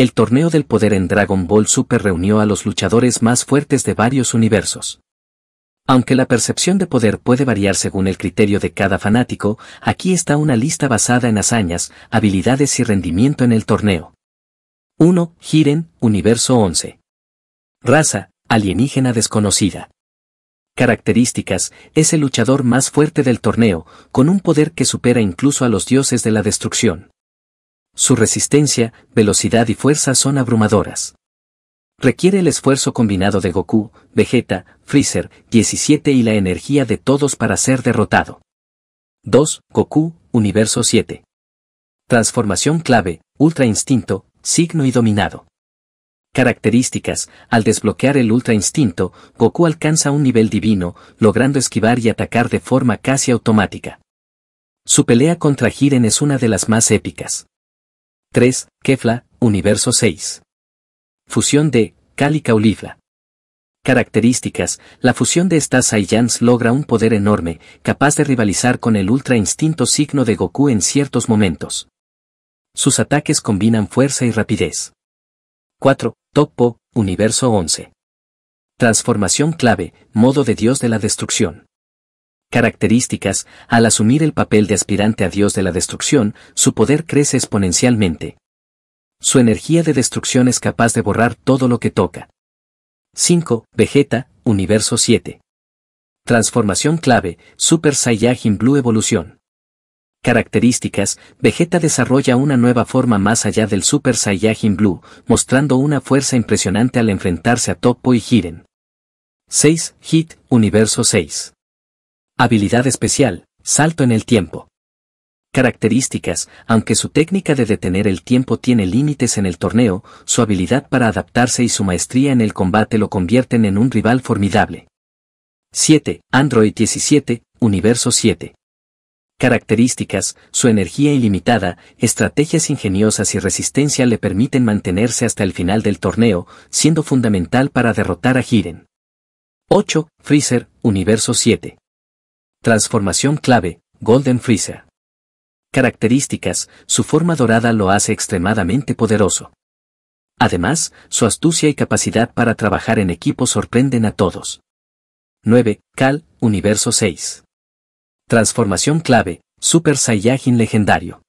El torneo del poder en Dragon Ball Super reunió a los luchadores más fuertes de varios universos. Aunque la percepción de poder puede variar según el criterio de cada fanático, aquí está una lista basada en hazañas, habilidades y rendimiento en el torneo. 1. Hiren, Universo 11. Raza, alienígena desconocida. Características, es el luchador más fuerte del torneo, con un poder que supera incluso a los dioses de la destrucción. Su resistencia, velocidad y fuerza son abrumadoras. Requiere el esfuerzo combinado de Goku, Vegeta, Freezer, 17 y la energía de todos para ser derrotado. 2. Goku, Universo 7. Transformación clave, Ultra Instinto, Signo y Dominado. Características, al desbloquear el Ultra Instinto, Goku alcanza un nivel divino, logrando esquivar y atacar de forma casi automática. Su pelea contra Jiren es una de las más épicas. 3, Kefla, Universo 6. Fusión de Kali Caulifla. Características, la fusión de estas Saiyans logra un poder enorme, capaz de rivalizar con el ultra instinto signo de Goku en ciertos momentos. Sus ataques combinan fuerza y rapidez. 4. Toppo, Universo 11. Transformación clave, modo de Dios de la Destrucción características, al asumir el papel de aspirante a Dios de la destrucción, su poder crece exponencialmente. Su energía de destrucción es capaz de borrar todo lo que toca. 5. Vegeta, Universo 7. Transformación clave, Super Saiyajin Blue Evolución. Características, Vegeta desarrolla una nueva forma más allá del Super Saiyajin Blue, mostrando una fuerza impresionante al enfrentarse a Topo y Jiren. 6. Hit, Universo 6. Habilidad especial, salto en el tiempo. Características, aunque su técnica de detener el tiempo tiene límites en el torneo, su habilidad para adaptarse y su maestría en el combate lo convierten en un rival formidable. 7. Android 17, Universo 7. Características, su energía ilimitada, estrategias ingeniosas y resistencia le permiten mantenerse hasta el final del torneo, siendo fundamental para derrotar a Hiren. 8. Freezer, Universo 7. Transformación clave, Golden Freezer. Características, su forma dorada lo hace extremadamente poderoso. Además, su astucia y capacidad para trabajar en equipo sorprenden a todos. 9. Cal, Universo 6. Transformación clave, Super Saiyajin legendario.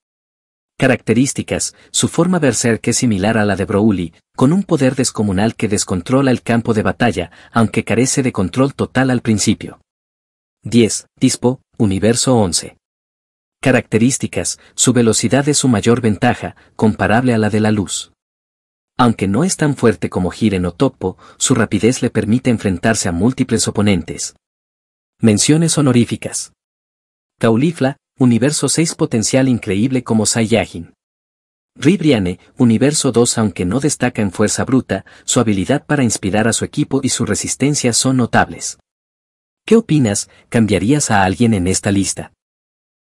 Características, su forma berserk es similar a la de Broly, con un poder descomunal que descontrola el campo de batalla, aunque carece de control total al principio. 10. Dispo, Universo 11. Características, su velocidad es su mayor ventaja, comparable a la de la luz. Aunque no es tan fuerte como Giren o Topo, su rapidez le permite enfrentarse a múltiples oponentes. Menciones honoríficas. Caulifla, Universo 6 potencial increíble como Saiyajin. Ribriane, Universo 2 aunque no destaca en fuerza bruta, su habilidad para inspirar a su equipo y su resistencia son notables. ¿Qué opinas? ¿Cambiarías a alguien en esta lista?